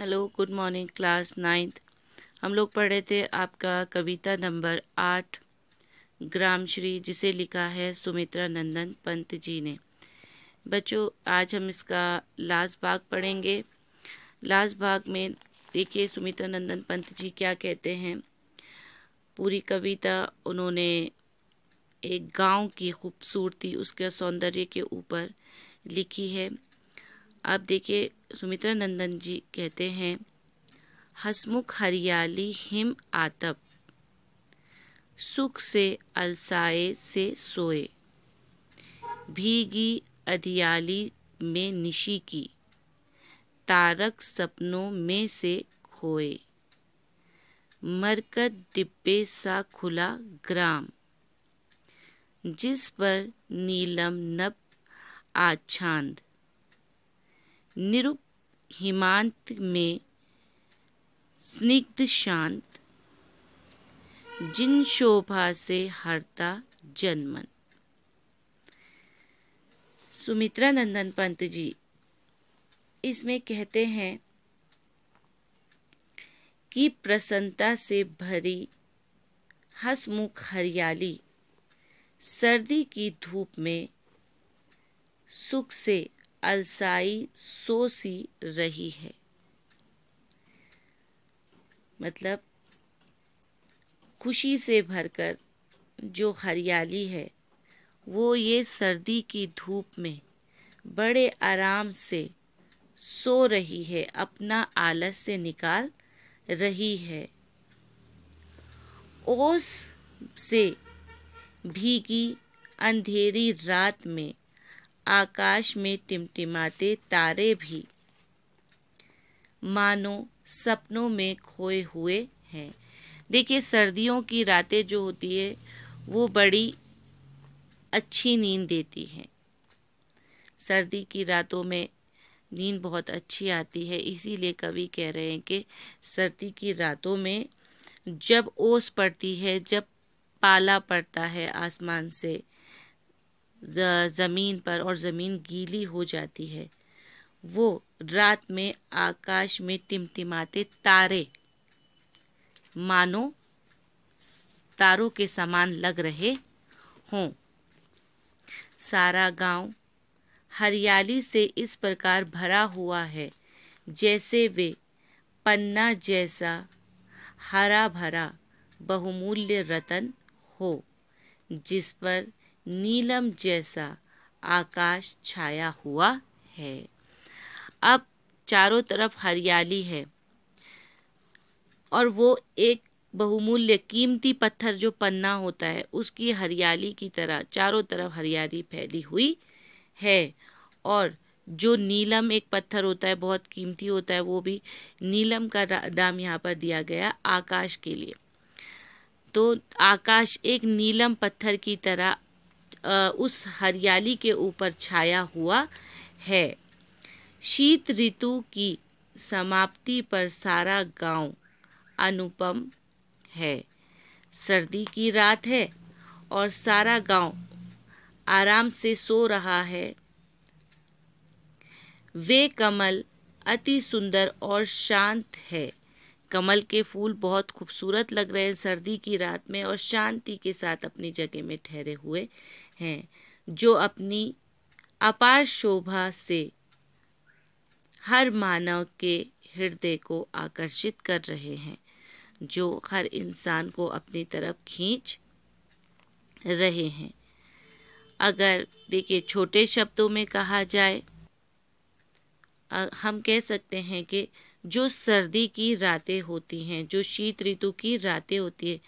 hello good morning class ninth हम लोग पढ़ रहे थे आपका कविता नंबर आठ ग्रामश्री जिसे लिखा है सुमित्रा नंदन पंत जी ने बच्चों आज हम इसका लास्ट भाग पढ़ेंगे लास्ट भाग में देखिए सुमित्रा नंदन पंत जी क्या कहते हैं पूरी कविता उन्होंने एक गांव की खूबसूरती उसके सौंदर्य के ऊपर लिखी है आप देखिए सुमित्रा नंदन जी कहते हैं हसमुख हरियाली हिम आतप सुख से अलसाए से सोए भीगी अधियाली में निशी की तारक सपनों में से खोए मरकत डिब्बे सा खुला ग्राम जिस पर नीलम नब आछांद निरुप हिमांत में स्निग्ध शांत जिन शोभा से हरता जनमन सुमित्रा नंदन पंत जी इसमें कहते हैं कि प्रसन्नता से भरी हसमुख हरियाली सर्दी की धूप में सुख से अलसाई सो सी रही है मतलब खुशी से भरकर जो हरियाली है वो ये सर्दी की धूप में बड़े आराम से सो रही है अपना आलस से निकाल रही है ओस से भीगी अंधेरी रात में आकाश में टिमटिमाते तारे भी मानो सपनों में खोए हुए हैं देखिए सर्दियों की रातें जो होती है वो बड़ी अच्छी नींद देती हैं सर्दी की रातों में नींद बहुत अच्छी आती है इसीलिए कवि कह रहे हैं कि सर्दी की रातों में जब ओस पड़ती है जब पाला पड़ता है आसमान से ज़मीन पर और ज़मीन गीली हो जाती है वो रात में आकाश में टिमटिमाते तारे मानो तारों के समान लग रहे हों सारा गांव हरियाली से इस प्रकार भरा हुआ है जैसे वे पन्ना जैसा हरा भरा बहुमूल्य रतन हो जिस पर नीलम जैसा आकाश छाया हुआ है अब चारों तरफ हरियाली है और वो एक बहुमूल्य कीमती पत्थर जो पन्ना होता है उसकी हरियाली की तरह चारों तरफ हरियाली फैली हुई है और जो नीलम एक पत्थर होता है बहुत कीमती होता है वो भी नीलम का नाम यहाँ पर दिया गया आकाश के लिए तो आकाश एक नीलम पत्थर की तरह उस हरियाली के ऊपर छाया हुआ है शीत ऋतु की समाप्ति पर सारा गांव अनुपम है सर्दी की रात है और सारा गांव आराम से सो रहा है वे कमल अति सुंदर और शांत है कमल के फूल बहुत खूबसूरत लग रहे हैं सर्दी की रात में और शांति के साथ अपनी जगह में ठहरे हुए हैं जो अपनी अपार शोभा से हर मानव के हृदय को आकर्षित कर रहे हैं जो हर इंसान को अपनी तरफ खींच रहे हैं अगर देखिए छोटे शब्दों में कहा जाए हम कह सकते हैं कि जो सर्दी की रातें होती हैं जो शीत ऋतु की रातें होती है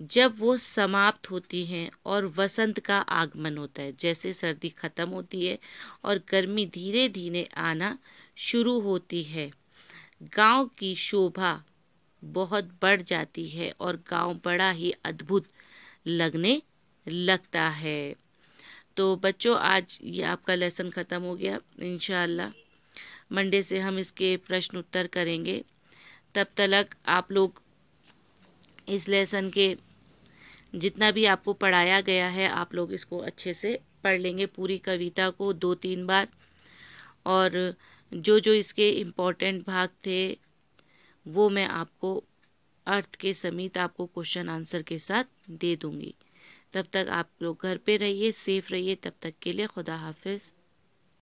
जब वो समाप्त होती हैं और वसंत का आगमन होता है जैसे सर्दी ख़त्म होती है और गर्मी धीरे धीरे आना शुरू होती है गांव की शोभा बहुत बढ़ जाती है और गांव बड़ा ही अद्भुत लगने लगता है तो बच्चों आज ये आपका लेसन ख़त्म हो गया इन मंडे से हम इसके प्रश्न उत्तर करेंगे तब तलक आप लोग इस लेसन के जितना भी आपको पढ़ाया गया है आप लोग इसको अच्छे से पढ़ लेंगे पूरी कविता को दो तीन बार और जो जो इसके इम्पॉर्टेंट भाग थे वो मैं आपको अर्थ के समीत आपको क्वेश्चन आंसर के साथ दे दूँगी तब तक आप लोग घर पे रहिए सेफ़ रहिए तब तक के लिए खुदा हाफिज़